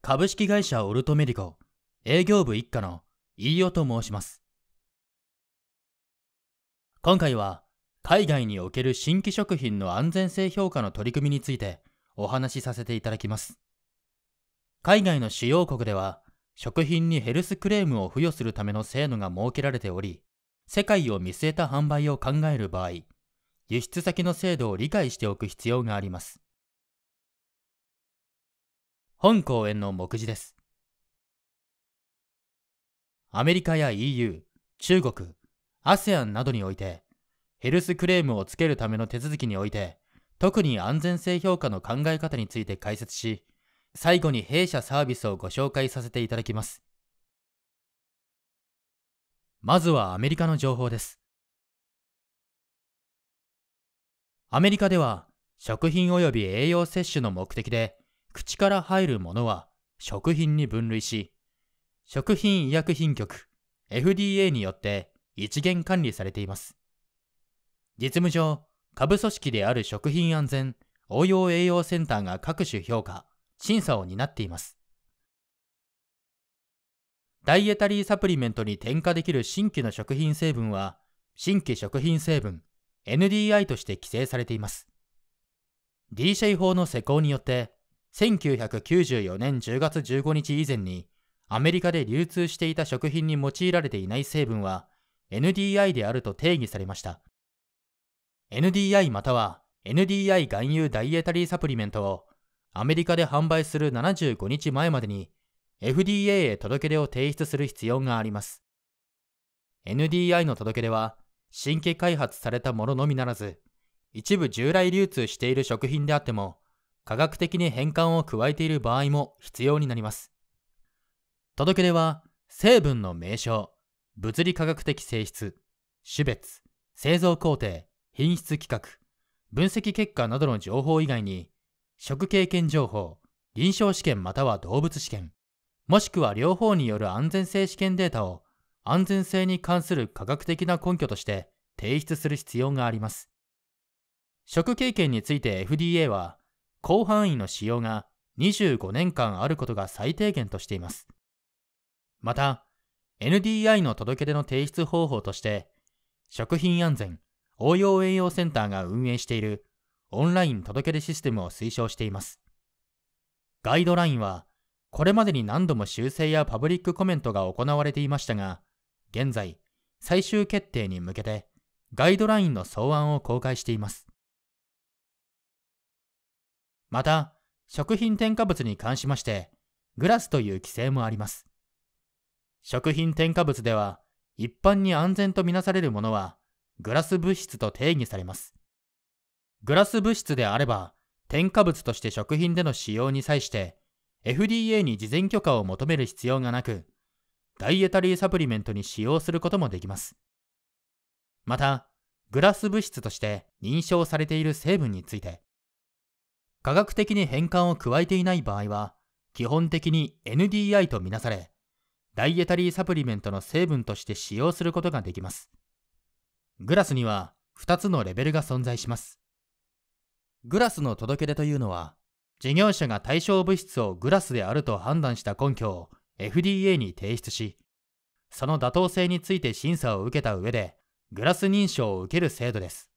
株式会社オルトメディコ営業部一課の飯尾と申します今回は海外における新規食品の安全性評価の取り組みについてお話しさせていただきます海外の主要国では食品にヘルスクレームを付与するための制度が設けられており世界を見据えた販売を考える場合輸出先の制度を理解しておく必要があります。本講演の目次です。アメリカや EU、中国、ASEAN などにおいて、ヘルスクレームをつけるための手続きにおいて、特に安全性評価の考え方について解説し、最後に弊社サービスをご紹介させていただきます。まずはアメリカの情報です。アメリカでは食品及び栄養摂取の目的で口から入るものは食品に分類し、食品医薬品局 FDA によって一元管理されています。実務上、下部組織である食品安全応用栄養センターが各種評価、審査を担っています。ダイエタリーサプリメントに添加できる新規の食品成分は、新規食品成分 NDI として規制されています。d シェ法の施行によって、1994年10月15日以前に、アメリカで流通していた食品に用いられていない成分は、NDI であると定義されました。NDI または NDI 含有ダイエタリーサプリメントをアメリカで販売する75日前までに FDA へ届け出を提出する必要があります。NDI の届け出は新規開発されたもののみならず、一部従来流通している食品であっても、科学的に変換を加えている場合も必要になります。届け出は、成分の名称、物理科学的性質、種別、製造工程、品質規格、分析結果などの情報以外に、食経験情報、臨床試験または動物試験、もしくは両方による安全性試験データを安全性に関する科学的な根拠として提出する必要があります。食経験について FDA は、広範囲の使用が25年間あることが最低限としています。また、NDI の届け出の提出方法として、食品安全応用栄養センターが運営しているオンライン届け出システムを推奨しています。ガイドラインは、これまでに何度も修正やパブリックコメントが行われていましたが、現在、最終決定に向けてガイドラインの草案を公開しています。また、食品添加物に関しまして、グラスという規制もあります。食品添加物では、一般に安全とみなされるものは、グラス物質と定義されます。グラス物質であれば、添加物として食品での使用に際して、FDA に事前許可を求める必要がなく、ダイエタリーサプリメントに使用することもできます。また、グラス物質として認証されている成分について、科学的に変換を加えていない場合は、基本的に NDI とみなされ、ダイエタリーサプリメントの成分として使用することができます。グラスには2つのレベルが存在します。グラスの届け出というのは、事業者が対象物質をグラスであると判断した根拠を FDA に提出し、その妥当性について審査を受けた上で、グラス認証を受ける制度です。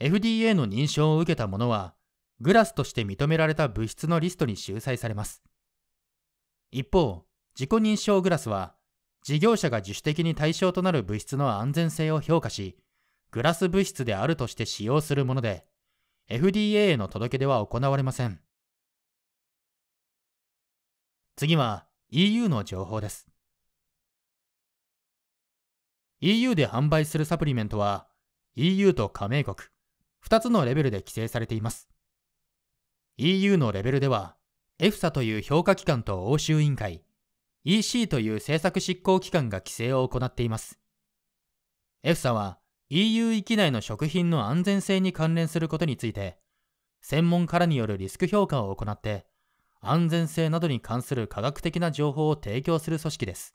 FDA の認証を受けたものは、グラスとして認められた物質のリストに収載されます。一方、自己認証グラスは、事業者が自主的に対象となる物質の安全性を評価し、グラス物質であるとして使用するもので、FDA への届け出は行われません。次は、EU の情報です EU で販売するサプリメントは EU と加盟国2つのレベルで規制されています EU のレベルでは EFSA という評価機関と欧州委員会 EC という政策執行機関が規制を行っています EFSA は EU 域内の食品の安全性に関連することについて専門家らによるリスク評価を行って安全性などに関する科学的な情報を提供する組織です。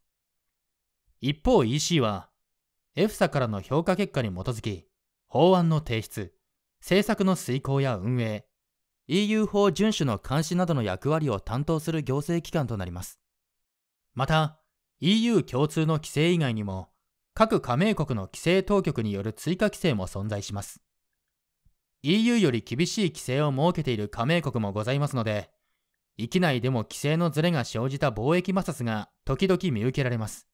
一方 EC は、EFSA からの評価結果に基づき、法案の提出、政策の遂行や運営、EU 法遵守の監視などの役割を担当する行政機関となります。また、EU 共通の規制以外にも、各加盟国の規制当局による追加規制も存在します。EU より厳しい規制を設けている加盟国もございますので、域内でも規制のズレが生じた貿易摩擦が時々見受けられます。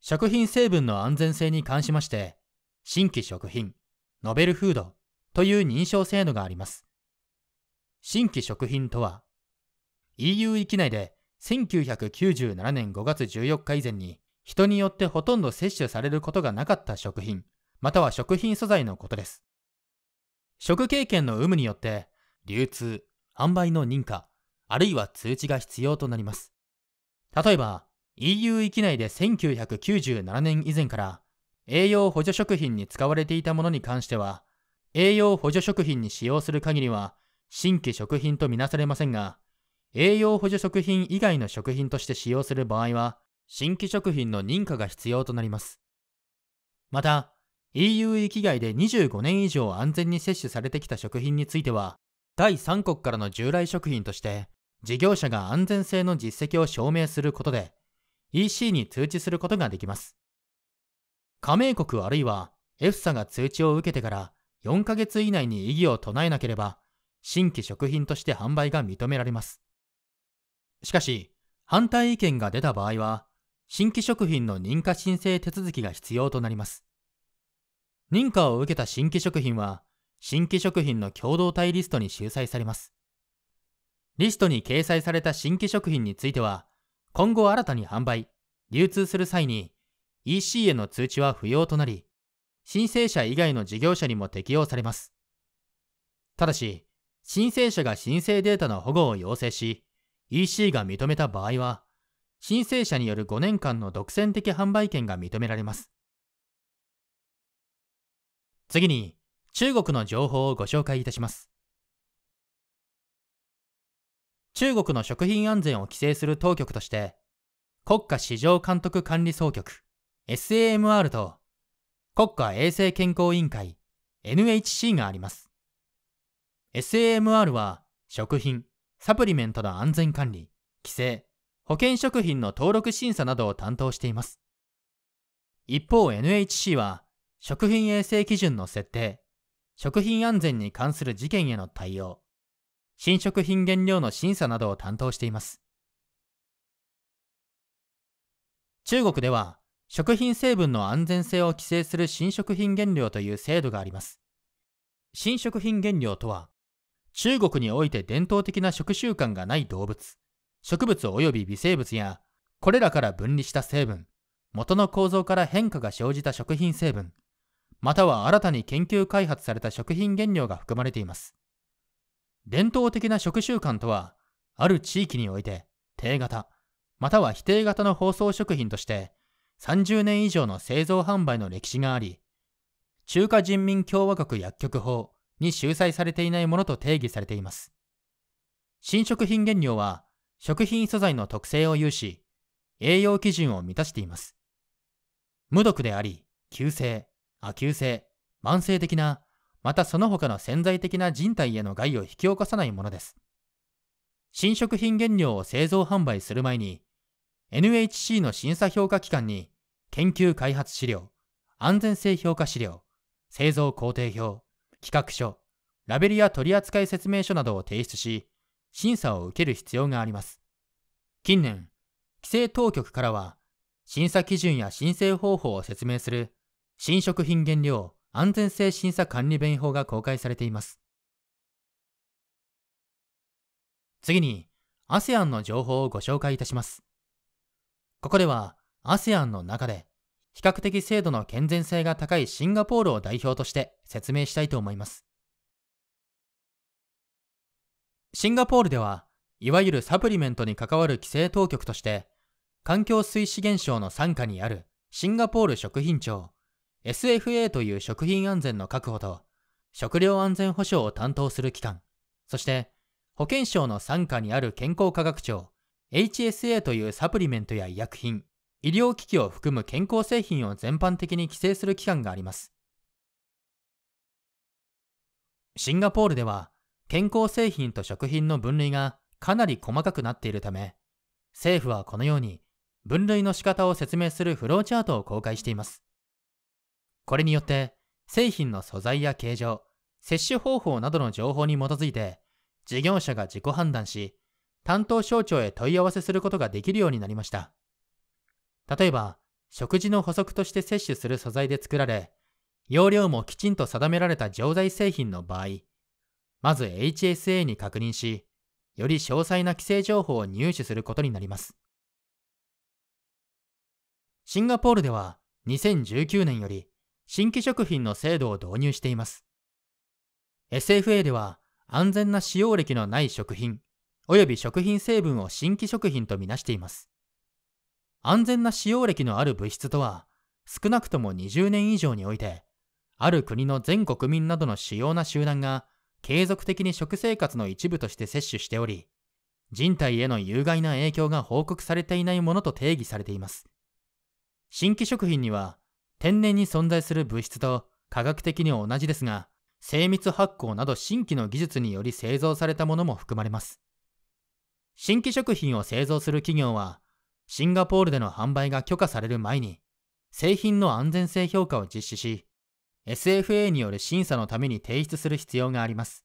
食品成分の安全性に関しまして、新規食品、ノベルフードという認証制度があります。新規食品とは、EU 域内で1997年5月14日以前に人によってほとんど摂取されることがなかった食品、または食品素材のことです。食経験の有無によって流通、販売の認可、あるいは通知が必要となります。例えば、EU 域内で1997年以前から栄養補助食品に使われていたものに関しては、栄養補助食品に使用する限りは新規食品とみなされませんが、栄養補助食品以外の食品として使用する場合は、新規食品の認可が必要となります。また、EU 域外で25年以上安全に摂取されてきた食品については、第三国からの従来食品として、事業者が安全性の実績を証明することで、EC に通知することができます。加盟国あるいは EFSA が通知を受けてから4ヶ月以内に異議を唱えなければ、新規食品として販売が認められます。しかし、反対意見が出た場合は、新規食品の認可申請手続きが必要となります。認可を受けた新規食品は、新規食品の共同体リストに収載されます。リストに掲載された新規食品については、今後新たに販売、流通する際に EC への通知は不要となり、申請者以外の事業者にも適用されます。ただし、申請者が申請データの保護を要請し、EC が認めた場合は、申請者による5年間の独占的販売権が認められます。次に、中国の情報をご紹介いたします。中国の食品安全を規制する当局として、国家市場監督管理総局 SAMR と国家衛生健康委員会 NHC があります。SAMR は食品、サプリメントの安全管理、規制、保健食品の登録審査などを担当しています。一方 NHC は食品衛生基準の設定、食品安全に関する事件への対応、新食品原料の審査などを担当しています。中国では、食品成分の安全性を規制する新食品原料という制度があります。新食品原料とは、中国において伝統的な食習慣がない動物、植物及び微生物や、これらから分離した成分、元の構造から変化が生じた食品成分、または新たに研究開発された食品原料が含まれています。伝統的な食習慣とは、ある地域において、定型、または否定型の包装食品として、30年以上の製造販売の歴史があり、中華人民共和国薬局法に収載されていないものと定義されています。新食品原料は、食品素材の特性を有し、栄養基準を満たしています。無毒であり、急性、亜急性、慢性的な、またその他の潜在的な人体への害を引き起こさないものです。新食品原料を製造販売する前に、NHC の審査評価機関に、研究開発資料、安全性評価資料、製造工程表、企画書、ラベルや取扱説明書などを提出し、審査を受ける必要があります。近年、規制当局からは、審査基準や申請方法を説明する新食品原料安全性審査管理弁法が公開されています。次に ASEAN の情報をご紹介いたします。ここでは ASEAN の中で比較的精度の健全性が高いシンガポールを代表として説明したいと思います。シンガポールでは、いわゆるサプリメントに関わる規制当局として、環境水資源省の傘下にあるシンガポール食品庁、SFA という食品安全の確保と、食料安全保障を担当する機関、そして保健省の傘下にある健康科学庁、HSA というサプリメントや医薬品、医療機器を含む健康製品を全般的に規制する機関があります。シンガポールでは健康製品と食品の分類がかなり細かくなっているため、政府はこのように分類の仕方を説明するフローチャートを公開しています。これによって、製品の素材や形状、接種方法などの情報に基づいて、事業者が自己判断し、担当省庁へ問い合わせすることができるようになりました。例えば、食事の補足として摂取する素材で作られ、容量もきちんと定められた錠剤製品の場合、まず HSA に確認し、より詳細な規制情報を入手することになります。シンガポールでは2019年より新規食品の制度を導入しています。SFA では安全な使用歴のない食品及び食品成分を新規食品とみなしています。安全な使用歴のある物質とは少なくとも20年以上においてある国の全国民などの主要な集団が継続的に食生活の一部として摂取しており人体への有害な影響が報告されていないものと定義されています新規食品には天然に存在する物質と科学的に同じですが、精密発酵など新規の技術により製造されたものも含まれます。新規食品を製造する企業は、シンガポールでの販売が許可される前に、製品の安全性評価を実施し、SFA による審査のために提出する必要があります。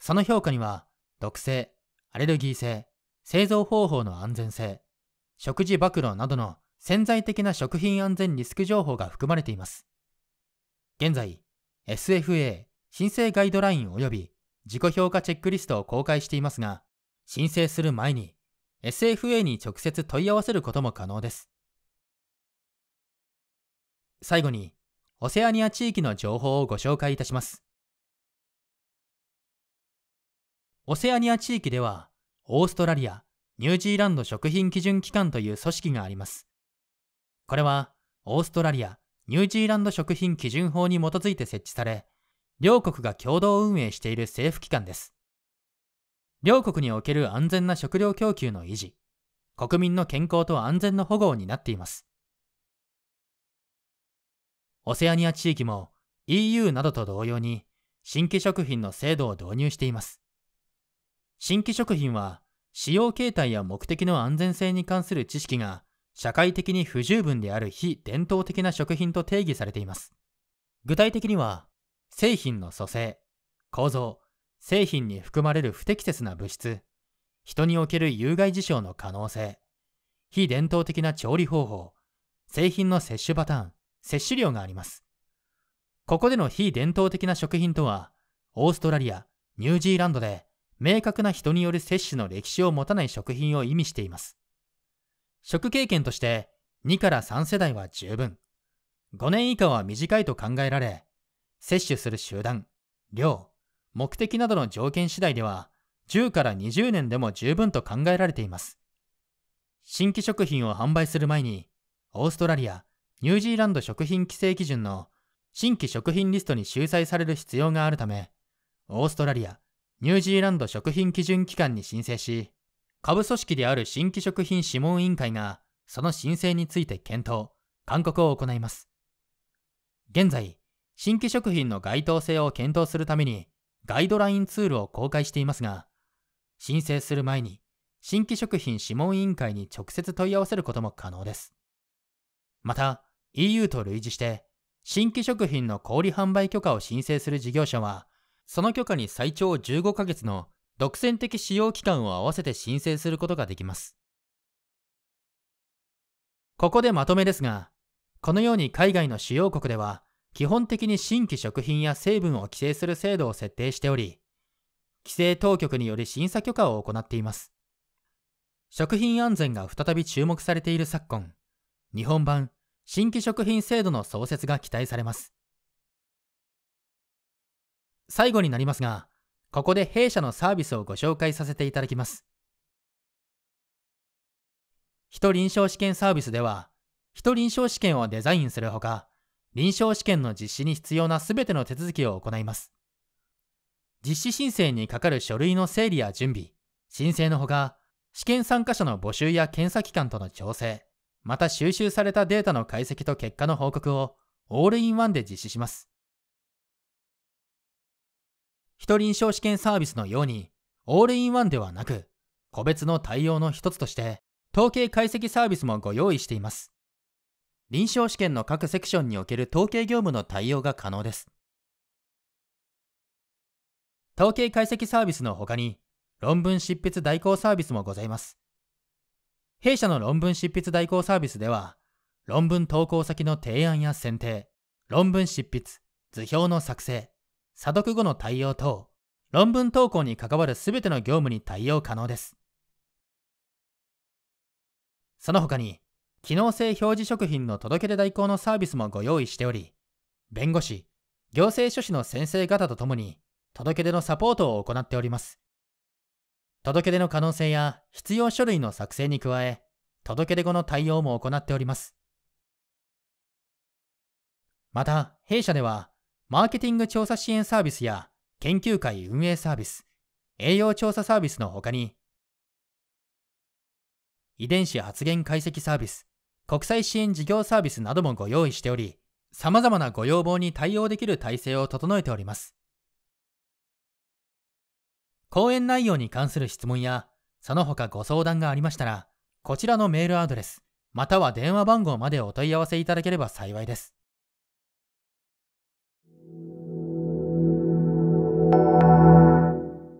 その評価には、毒性、アレルギー性、製造方法の安全性、食事暴露などの潜在的な食品安全リスク情報が含まれています。現在、SFA 申請ガイドライン及び自己評価チェックリストを公開していますが、申請する前に SFA に直接問い合わせることも可能です。最後に、オセアニア地域の情報をご紹介いたします。オセアニア地域では、オーストラリア、ニュージーランド食品基準機関という組織があります。これは、オーストラリア、ニュージーランド食品基準法に基づいて設置され、両国が共同運営している政府機関です。両国における安全な食料供給の維持、国民の健康と安全の保護を担っています。オセアニア地域も EU などと同様に新規食品の制度を導入しています。新規食品は使用形態や目的の安全性に関する知識が社会的に不十分である非伝統的な食品と定義されています。具体的には、製品の組成、構造、製品に含まれる不適切な物質、人における有害事象の可能性、非伝統的な調理方法、製品の摂取パターン、摂取量があります。ここでの非伝統的な食品とは、オーストラリア、ニュージーランドで明確な人による摂取の歴史を持たない食品を意味しています。食経験として2から3世代は十分。5年以下は短いと考えられ、摂取する集団、量、目的などの条件次第では、10から20年でも十分と考えられています。新規食品を販売する前に、オーストラリア、ニュージーランド食品規制基準の新規食品リストに収載される必要があるため、オーストラリア、ニュージーランド食品基準機関に申請し、下部組織である新規食品諮問委員会が、その申請について検討、勧告を行います。現在、新規食品の該当性を検討するために、ガイドラインツールを公開していますが、申請する前に、新規食品諮問委員会に直接問い合わせることも可能です。また、EU と類似して、新規食品の小売販売許可を申請する事業者は、その許可に最長15ヶ月の独占的使用期間を合わせて申請することができます。ここでまとめですが、このように海外の主要国では、基本的に新規食品や成分を規制する制度を設定しており、規制当局により審査許可を行っています。食品安全が再び注目されている昨今、日本版新規食品制度の創設が期待されます。最後になりますが、ここで弊社のサービスをご紹介させていただきます。人臨床試験サービスでは、人臨床試験をデザインするほか、臨床試験の実施に必要なすべての手続きを行います。実施申請にかかる書類の整理や準備、申請のほか、試験参加者の募集や検査機関との調整、また収集されたデータの解析と結果の報告をオールインワンで実施します。人臨床試験サービスのように、オールインワンではなく、個別の対応の一つとして、統計解析サービスもご用意しています。臨床試験の各セクションにおける統計業務の対応が可能です。統計解析サービスの他に、論文執筆代行サービスもございます。弊社の論文執筆代行サービスでは、論文投稿先の提案や選定、論文執筆、図表の作成、査読後の対応等、論文投稿に関わるすべての業務に対応可能です。その他に、機能性表示食品の届出代行のサービスもご用意しており、弁護士、行政書士の先生方とともに、届出のサポートを行っております。届出の可能性や必要書類の作成に加え、届出後の対応も行っております。また、弊社では、マーケティング調査支援サービスや研究会運営サービス、栄養調査サービスのほかに、遺伝子発現解析サービス、国際支援事業サービスなどもご用意しており、様々なご要望に対応できる体制を整えております。講演内容に関する質問や、その他ご相談がありましたら、こちらのメールアドレス、または電話番号までお問い合わせいただければ幸いです。